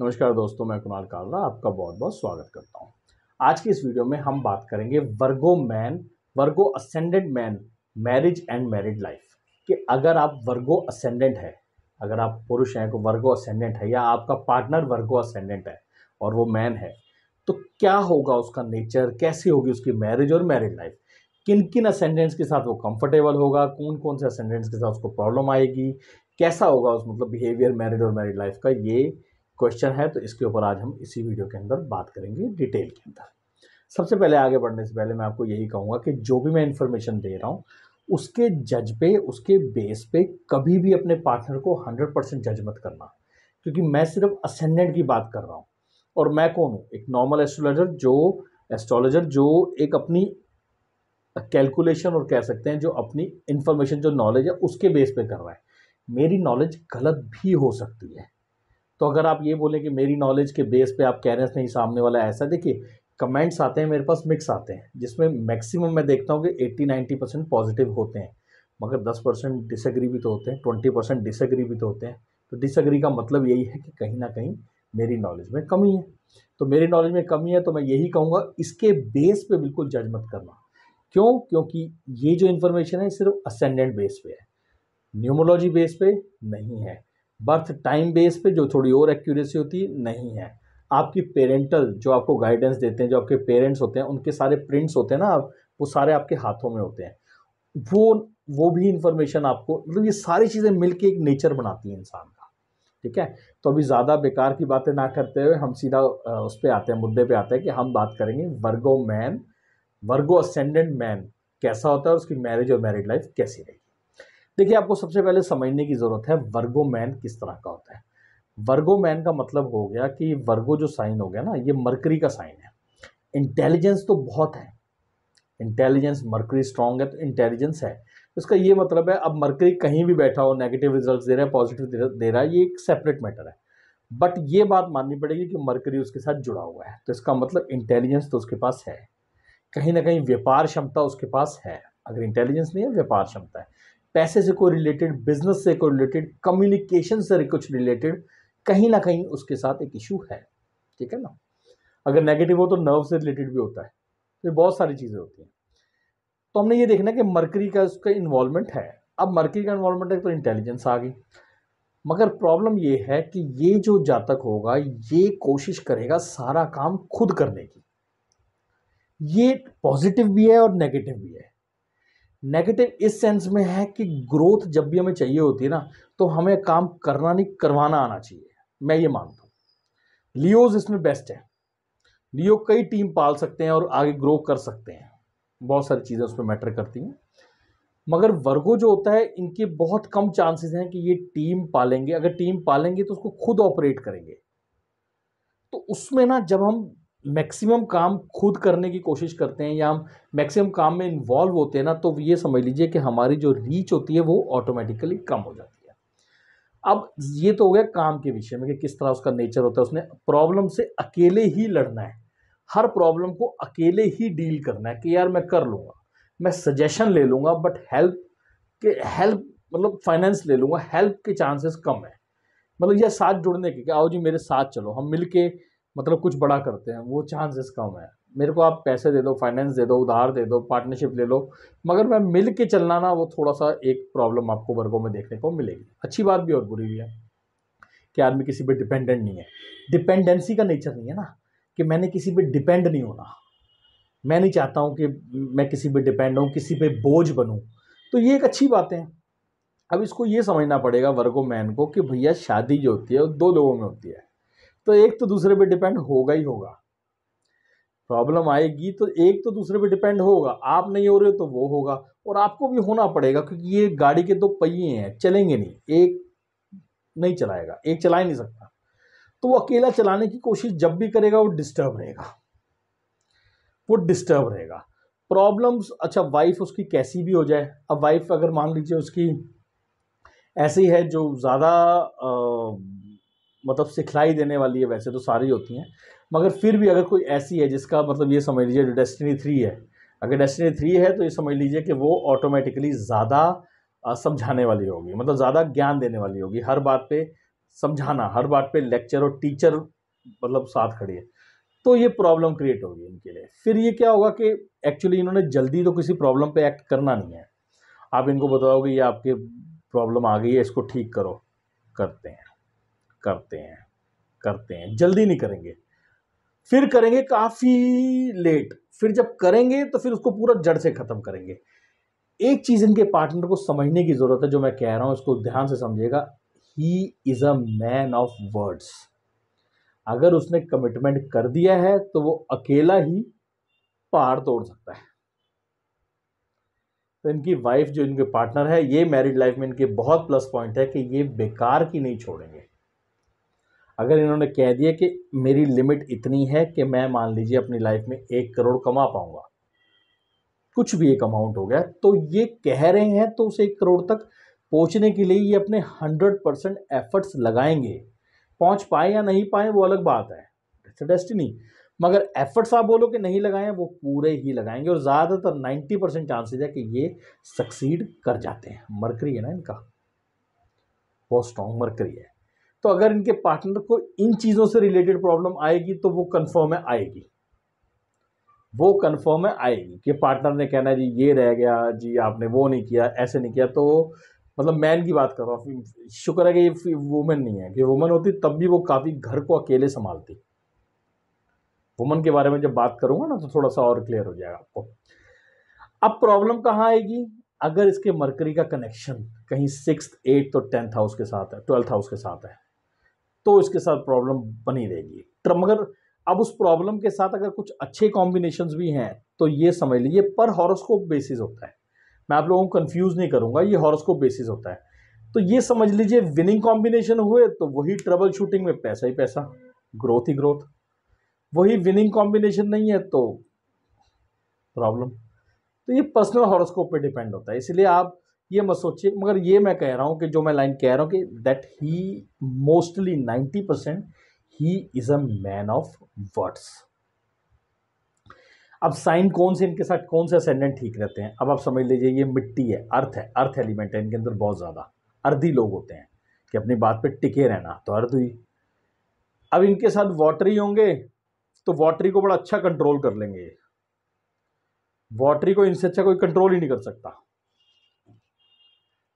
नमस्कार दोस्तों मैं कुणाल कालरा आपका बहुत बहुत स्वागत करता हूँ आज की इस वीडियो में हम बात करेंगे Virgo man Virgo ascendant man marriage and married life कि अगर आप वर्गो असेंडेंट है अगर आप पुरुष हैं को तो वर्गो असेंडेंट है या आपका पार्टनर वर्गो असेंडेंट है और वो मैन है तो क्या होगा उसका नेचर कैसी होगी उसकी मैरिज और मैरिड लाइफ किन किन असेंडेंट्स के साथ वो कंफर्टेबल होगा कौन कौन से असेंडेंट्स के साथ उसको प्रॉब्लम आएगी कैसा होगा उस मतलब बिहेवियर मैरिड और मैरिड लाइफ का ये क्वेश्चन है तो इसके ऊपर आज हम इसी वीडियो के अंदर बात करेंगे डिटेल के अंदर सबसे पहले आगे बढ़ने से पहले मैं आपको यही कहूँगा कि जो भी मैं इन्फॉर्मेशन दे रहा हूँ उसके जज पे उसके बेस पे कभी भी अपने पार्टनर को 100 परसेंट जज मत करना क्योंकि मैं सिर्फ असेंडेंट की बात कर रहा हूँ और मैं कौन हूँ एक नॉर्मल एस्ट्रोलॉजर जो एस्ट्रोलॉजर जो एक अपनी कैलकुलेशन और कह सकते हैं जो अपनी इन्फॉर्मेशन जो नॉलेज है उसके बेस पे कर रहा है मेरी नॉलेज गलत भी हो सकती है तो अगर आप ये बोलें कि मेरी नॉलेज के बेस पे आप कह रहे हैं नहीं सामने वाला ऐसा देखिए कमेंट्स आते हैं मेरे पास मिक्स आते हैं जिसमें मैक्सिमम मैं देखता हूँ कि एट्टी नाइन्टी परसेंट पॉजिटिव होते हैं मगर दस परसेंट डिसग्री भी तो होते हैं ट्वेंटी परसेंट डिसग्री भी तो होते हैं तो डिसग्री का मतलब यही है कि कहीं ना कहीं मेरी नॉलेज में कमी है तो मेरी नॉलेज में कमी है तो मैं यही कहूँगा इसके बेस पे बिल्कुल जज मत करना क्यों क्योंकि ये जो इन्फॉर्मेशन है सिर्फ असेंडेंट बेस पे है न्यूमोलॉजी बेस पे नहीं है बर्थ टाइम बेस पे जो थोड़ी और एक्यूरेसी होती है नहीं है आपकी पेरेंटल जो आपको गाइडेंस देते हैं जो आपके पेरेंट्स होते हैं उनके सारे प्रिंट्स होते हैं ना वो सारे आपके हाथों में होते हैं वो वो भी इंफॉर्मेशन आपको मतलब ये सारी चीज़ें मिलके एक नेचर बनाती है इंसान का ठीक है तो अभी ज़्यादा बेकार की बातें ना करते हुए हम सीधा उस पर आते हैं मुद्दे पर आते हैं कि हम बात करेंगे Virgo man Virgo ascendant man कैसा होता है उसकी मैरिज और मैरिड लाइफ कैसी रही देखिए आपको सबसे पहले समझने की ज़रूरत है वर्गो मैन किस तरह का होता है वर्गो मैन का मतलब हो गया कि वर्गो जो साइन हो गया ना ये मरकरी का साइन है इंटेलिजेंस तो बहुत है इंटेलिजेंस मरकरी स्ट्रांग है तो इंटेलिजेंस है इसका ये मतलब है अब मरकरी कहीं भी बैठा हो नेगेटिव रिजल्ट दे रहा है पॉजिटिव दे रहा है ये एक सेपरेट मैटर है बट ये बात माननी पड़ेगी कि मरकरी उसके साथ जुड़ा हुआ है तो इसका मतलब इंटेलिजेंस तो उसके पास है कहीं ना कहीं व्यापार क्षमता उसके पास है अगर इंटेलिजेंस नहीं है व्यापार क्षमता है पैसे से कोई रिलेटेड बिजनेस से कोई रिलेटेड कम्युनिकेशन से कुछ रिलेटेड कहीं ना कहीं उसके साथ एक इशू है ठीक है ना अगर नेगेटिव हो तो नर्व से रिलेटेड भी होता है तो बहुत सारी चीज़ें होती हैं तो हमने ये देखना कि मरकरी का उसका इन्वॉल्वमेंट है अब मरकरी का इन्वॉल्वमेंट है तो इंटेलिजेंस आ गई मगर प्रॉब्लम ये है कि ये जो जातक होगा ये कोशिश करेगा सारा काम खुद करने की ये पॉजिटिव भी है और नेगेटिव भी है नेगेटिव इस सेंस में है कि ग्रोथ जब भी हमें चाहिए होती है ना तो हमें काम करना नहीं करवाना आना चाहिए मैं ये मानता हूँ लियोज इसमें बेस्ट है लियो कई टीम पाल सकते हैं और आगे ग्रो कर सकते हैं बहुत सारी चीज़ें उसमें मैटर करती हैं मगर वर्गो जो होता है इनके बहुत कम चांसेस हैं कि ये टीम पालेंगे अगर टीम पालेंगे तो उसको खुद ऑपरेट करेंगे तो उसमें ना जब हम मैक्सिमम काम खुद करने की कोशिश करते हैं या हम मैक्सिमम काम में इन्वॉल्व होते हैं ना तो ये समझ लीजिए कि हमारी जो रीच होती है वो ऑटोमेटिकली कम हो जाती है अब ये तो हो गया काम के विषय में कि किस तरह उसका नेचर होता है उसने प्रॉब्लम से अकेले ही लड़ना है हर प्रॉब्लम को अकेले ही डील करना है कि यार मैं कर लूँगा मैं सजेशन ले लूँगा बट हेल्प के हेल्प मतलब फाइनेंस ले लूँगा हेल्प के चांसेस कम है मतलब यह साथ जुड़ने के कि आओ जी मेरे साथ चलो हम मिल के मतलब कुछ बड़ा करते हैं वो चांसेस कम है मेरे को आप पैसे दे दो फाइनेंस दे दो उधार दे दो पार्टनरशिप ले लो मगर मैं मिल के चलना ना वो थोड़ा सा एक प्रॉब्लम आपको वर्गों में देखने को मिलेगी अच्छी बात भी और बुरी भी है कि आदमी किसी पर डिपेंडेंट नहीं है डिपेंडेंसी का नेचर नहीं है ना कि मैंने किसी पर डिपेंड नहीं होना मैं नहीं चाहता हूँ कि मैं किसी पर डिपेंड हूँ किसी पर बोझ बनूँ तो ये एक अच्छी बात है अब इसको ये समझना पड़ेगा वर्गो मैन को कि भैया शादी जो होती है वो दो लोगों में होती है तो एक तो दूसरे पे डिपेंड होगा ही होगा प्रॉब्लम आएगी तो एक तो दूसरे पे डिपेंड होगा आप नहीं हो रहे हो तो वो होगा और आपको भी होना पड़ेगा क्योंकि ये गाड़ी के दो पहिए हैं चलेंगे नहीं एक नहीं चलाएगा एक चला ही नहीं सकता तो वो अकेला चलाने की कोशिश जब भी करेगा वो डिस्टर्ब रहेगा वो डिस्टर्ब रहेगा प्रॉब्लम्स अच्छा वाइफ उसकी कैसी भी हो जाए अब वाइफ अगर मान लीजिए उसकी ऐसी है जो ज़्यादा मतलब सिखलाई देने वाली है वैसे तो सारी होती हैं मगर फिर भी अगर कोई ऐसी है जिसका मतलब ये समझ लीजिए जो डेस्टिनी थ्री है अगर डेस्टिनी थ्री है तो ये समझ लीजिए कि वो ऑटोमेटिकली ज़्यादा समझाने वाली होगी मतलब ज़्यादा ज्ञान देने वाली होगी हर बात पे समझाना हर बात पे लेक्चर और टीचर मतलब साथ खड़ी है तो ये प्रॉब्लम क्रिएट होगी इनके लिए फिर ये क्या होगा कि एक्चुअली इन्होंने जल्दी तो किसी प्रॉब्लम पे एक्ट करना नहीं है आप इनको बताओगे ये आपके प्रॉब्लम आ गई है इसको ठीक करो करते हैं करते हैं करते हैं जल्दी नहीं करेंगे फिर करेंगे काफ़ी लेट फिर जब करेंगे तो फिर उसको पूरा जड़ से ख़त्म करेंगे एक चीज़ इनके पार्टनर को समझने की ज़रूरत है जो मैं कह रहा हूं इसको ध्यान से समझेगा he is a man of words अगर उसने कमिटमेंट कर दिया है तो वो अकेला ही पहाड़ तोड़ सकता है तो इनकी वाइफ जो इनके पार्टनर है ये मैरिड लाइफ में इनके बहुत प्लस पॉइंट है कि ये बेकार की नहीं छोड़ेंगे अगर इन्होंने कह दिया कि मेरी लिमिट इतनी है कि मैं मान लीजिए अपनी लाइफ में एक करोड़ कमा पाऊंगा कुछ भी एक अमाउंट हो गया तो ये कह रहे हैं तो उसे एक करोड़ तक पहुंचने के लिए ये अपने हंड्रेड परसेंट एफर्ट्स लगाएंगे पहुंच पाए या नहीं पाए वो अलग बात है डेस्टिनी मगर एफर्ट्स आप बोलो कि नहीं लगाएं वो पूरे ही लगाएंगे और ज़्यादातर नाइन्टी परसेंट चांसेज है कि ये सक्सीड कर जाते हैं मरकरी है ना इनका बहुत स्ट्रॉन्ग मरकरी है तो अगर इनके पार्टनर को इन चीज़ों से रिलेटेड प्रॉब्लम आएगी तो वो कन्फर्म है आएगी वो कन्फर्म है आएगी कि पार्टनर ने कहना जी ये रह गया जी आपने वो नहीं किया ऐसे नहीं किया तो मतलब मैन की बात कर रहा हूँ शुक्र है कि ये वुमेन नहीं है कि वुमेन होती तब भी वो काफ़ी घर को अकेले संभालती वुमेन के बारे में जब बात करूँगा ना तो थोड़ा सा और क्लियर हो जाएगा आपको अब प्रॉब्लम कहाँ आएगी अगर इसके मरकरी का कनेक्शन कहीं सिक्स एट्थ और टेंथ हाउस के साथ है ट्वेल्थ हाउस के साथ है तो इसके साथ प्रॉब्लम बनी रहेगी मगर अब उस प्रॉब्लम के साथ अगर कुछ अच्छे कॉम्बिनेशन भी हैं तो ये समझ लीजिए पर हॉरोस्कोप बेसिस होता है मैं आप लोगों को कन्फ्यूज़ नहीं करूंगा ये हॉरोस्कोप बेसिस होता है तो ये समझ लीजिए विनिंग कॉम्बिनेशन हुए तो वही ट्रबल शूटिंग में पैसा ही पैसा ग्रोथ ही ग्रोथ वही विनिंग कॉम्बिनेशन नहीं है तो प्रॉब्लम तो ये पर्सनल हॉरोस्कोप पे डिपेंड होता है इसलिए आप ये मत सोचिए मगर ये मैं कह रहा हूँ कि जो मैं लाइन कह रहा हूँ कि that he mostly ninety percent he is a man of words अब साइन कौन से इनके साथ कौन से असेंडेंट ठीक रहते हैं अब आप समझ लीजिए ये मिट्टी है अर्थ है अर्थ एलिमेंट है इनके अंदर बहुत ज़्यादा अर्धी लोग होते हैं कि अपनी बात पे टिके रहना तो अर्ध हुई अब इनके साथ वॉटरी होंगे तो वॉटरी को बड़ा अच्छा कंट्रोल कर लेंगे वॉटरी को इनसे अच्छा कोई कंट्रोल ही नहीं कर सकता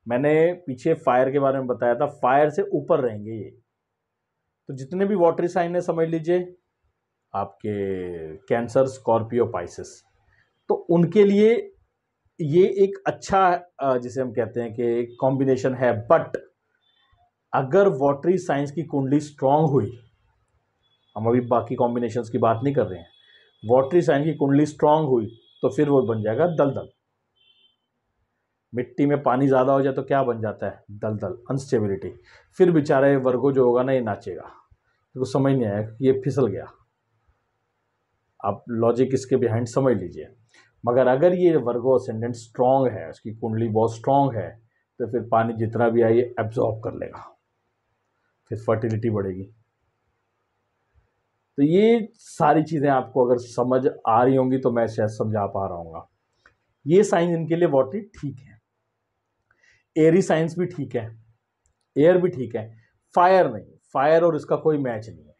मैंने पीछे फायर के बारे में बताया था फायर से ऊपर रहेंगे ये तो जितने भी वाटरी साइन है समझ लीजिए आपके कैंसर स्कॉर्पियो पाइसिस तो उनके लिए ये एक अच्छा जिसे हम कहते हैं कि कॉम्बिनेशन है बट अगर वाटरी साइंस की कुंडली स्ट्रांग हुई हम अभी बाकी कॉम्बिनेशन की बात नहीं कर रहे हैं वाटरी साइंस की कुंडली स्ट्रांग हुई तो फिर वो बन जाएगा दलदल मिट्टी में पानी ज़्यादा हो जाए तो क्या बन जाता है दलदल अनस्टेबिलिटी फिर बेचारा ये वर्गो जो होगा ना ये नाचेगा तो समझ नहीं आया ये फिसल गया आप लॉजिक इसके बिहाइंड समझ लीजिए मगर अगर ये वर्गो असेंडेंट स्ट्रांग है उसकी कुंडली बहुत स्ट्रांग है तो फिर पानी जितना भी आए ये एब्जॉर्ब कर लेगा फिर फर्टिलिटी बढ़ेगी तो ये सारी चीज़ें आपको अगर समझ आ रही होंगी तो मैं शायद समझा पा रहा हूँ ये साइन इनके लिए ही ठीक है एरी साइंस भी ठीक है एयर भी ठीक है फायर नहीं फायर और इसका कोई मैच नहीं है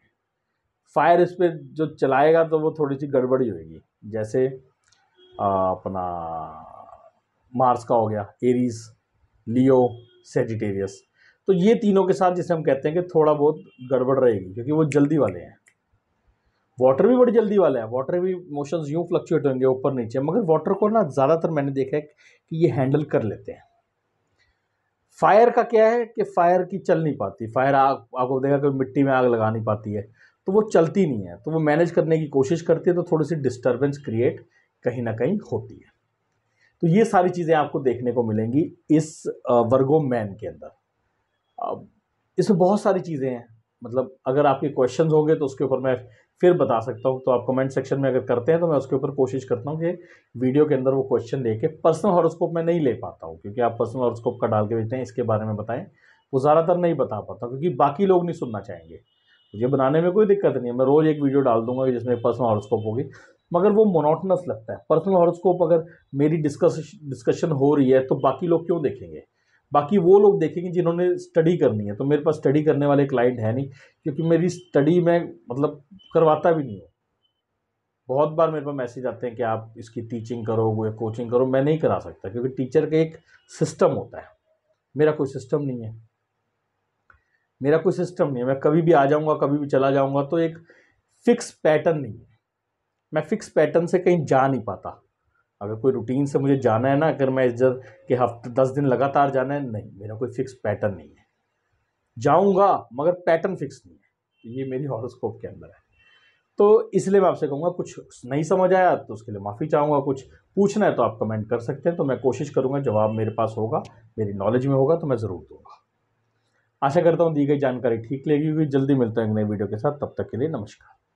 फायर इस पर जो चलाएगा तो वो थोड़ी सी गड़बड़ी होगी जैसे अपना मार्स का हो गया एरीज लियो सेजिटेरियस तो ये तीनों के साथ जिसे हम कहते हैं कि थोड़ा बहुत गड़बड़ रहेगी क्योंकि वो जल्दी वाले हैं वाटर भी बड़ी जल्दी वाला है वाटर भी मोशंस यूँ फ्लक्चुएट होंगे ऊपर नीचे मगर वाटर को ना ज़्यादातर मैंने देखा है कि ये हैंडल कर लेते हैं फायर का क्या है कि फायर की चल नहीं पाती फायर आग आपको देखा कभी मिट्टी में आग लगा नहीं पाती है तो वो चलती नहीं है तो वो मैनेज करने की कोशिश करती है तो थोड़ी सी डिस्टर्बेंस क्रिएट कहीं ना कहीं होती है तो ये सारी चीज़ें आपको देखने को मिलेंगी इस वर्गो मैन के अंदर इसमें बहुत सारी चीज़ें हैं मतलब अगर आपके क्वेश्चंस होंगे तो उसके ऊपर मैं फिर बता सकता हूँ तो आप कमेंट सेक्शन में अगर करते हैं तो मैं उसके ऊपर कोशिश करता हूँ कि वीडियो के अंदर वो क्वेश्चन दे के पर्सनल हॉरोस्कोप में नहीं ले पाता हूँ क्योंकि आप पर्सनल हॉरोस्कोप का डाल के भेजते हैं इसके बारे में बताएं वो ज़्यादातर नहीं बता पाता क्योंकि बाकी लोग नहीं सुनना चाहेंगे मुझे बनाने में कोई दिक्कत नहीं है मैं रोज़ एक वीडियो डाल दूंगा जिसमें पर्सनल हॉरोस्कोप होगी मगर वो मोनोटनस लगता है पर्सनल हॉरोस्कोप अगर मेरी डिस्कस डिस्कशन हो रही है तो बाकी लोग क्यों देखेंगे बाकी वो लोग देखेंगे जिन्होंने स्टडी करनी है तो मेरे पास स्टडी करने वाले क्लाइंट है नहीं क्योंकि मेरी स्टडी मैं मतलब करवाता भी नहीं हूँ बहुत बार मेरे पास मैसेज आते हैं कि आप इसकी टीचिंग करो या कोचिंग करो मैं नहीं करा सकता क्योंकि टीचर का एक सिस्टम होता है मेरा कोई सिस्टम नहीं है मेरा कोई सिस्टम नहीं है मैं कभी भी आ जाऊँगा कभी भी चला जाऊँगा तो एक फिक्स पैटर्न नहीं है मैं फिक्स पैटर्न से कहीं जा नहीं पाता अगर कोई रूटीन से मुझे जाना है ना अगर मैं इधर के हफ्ते दस दिन लगातार जाना है नहीं मेरा कोई फिक्स पैटर्न नहीं है जाऊंगा मगर पैटर्न फिक्स नहीं है तो ये मेरी हॉरोस्कोप के अंदर है तो इसलिए मैं आपसे कहूँगा कुछ नहीं समझ आया तो उसके लिए माफ़ी चाहूँगा कुछ पूछना है तो आप कमेंट कर सकते हैं तो मैं कोशिश करूँगा जवाब मेरे पास होगा मेरी नॉलेज में होगा तो मैं ज़रूर दूँगा आशा करता हूँ दी गई जानकारी ठीक लगी हुई जल्दी मिलता है एक नई वीडियो के साथ तब तक के लिए नमस्कार